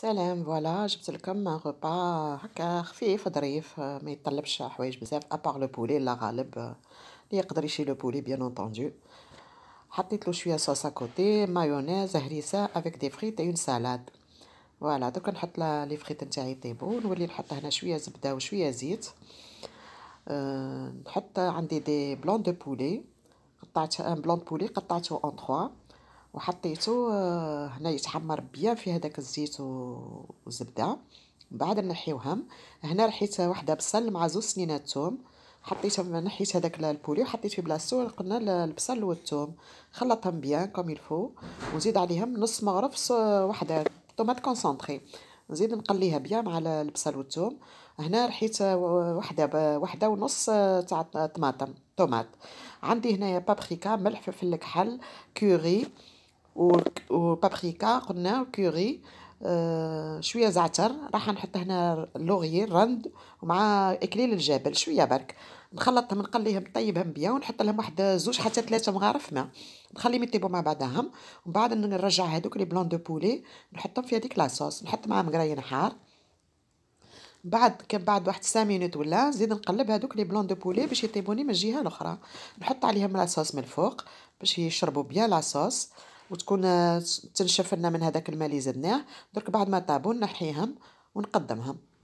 سلام فوالا جبت لكم غوبا هكا خفيف ظريف آه، ما يطلبش حوايج بزاف ابار لو بولي لا غالب آه، اللي يقدر يشي لو بولي بيان اونطوندو حطيت له شويه صوص كوتي مايونيز هريسه افيك دي فريت اون سالاد فوالا دوك نحط لي فريت نتاعي يطيبو نولي نحط هنا شويه زبده وشويه زيت آه، نحط عندي دي بلون دو بولي قطعت ان بلون دو بولي قطعته اون 3 وحطيته آه، هنا يتحمر بيا في هذاك الزيت والزبده بعد نحيوهم هنا رحيت واحده بصل مع زوج سنينات ثوم حطيتهم نحيت هذاك البولي وحطيت في بلاصتو قلنا البصل والثوم خلطهم بيان كوم الفو ونزيد عليهم نص مغرف وحده طوماط كونسونطري نزيد نقليها بيان مع البصل والثوم هنا رحيت آه، وحده وحده ونص آه، تاع طماطم طوماط عندي هنايا بابريكا ملح فلفل كحل كوري وبابريكا قلنا وكوري آه شويه زعتر راح نحط هنا لوغير رند ومع اكليل الجبل شويه برك نخلطهم نقليهم طيبهم بيا ونحط لهم واحد زوج حتى ثلاثه مغارف ماء نخليهم يطيبوا مع بعضهم ومن بعد نرجع هذوك لي بلون دو بولي نحطهم في هذيك لاصوص نحط معاهم قرايه نحار بعد كان بعد واحد 5 مينوت ولا نزيد نقلب هذوك لي بلون دو بولي باش يطيبوني من الجهه الاخرى نحط عليهم لاصوص من الفوق باش يشربوا بيان لاصوص وتكون آه، تنشف لنا من هذاك الماء اللي زدناه درك بعد ما طابو نحيهم ونقدمهم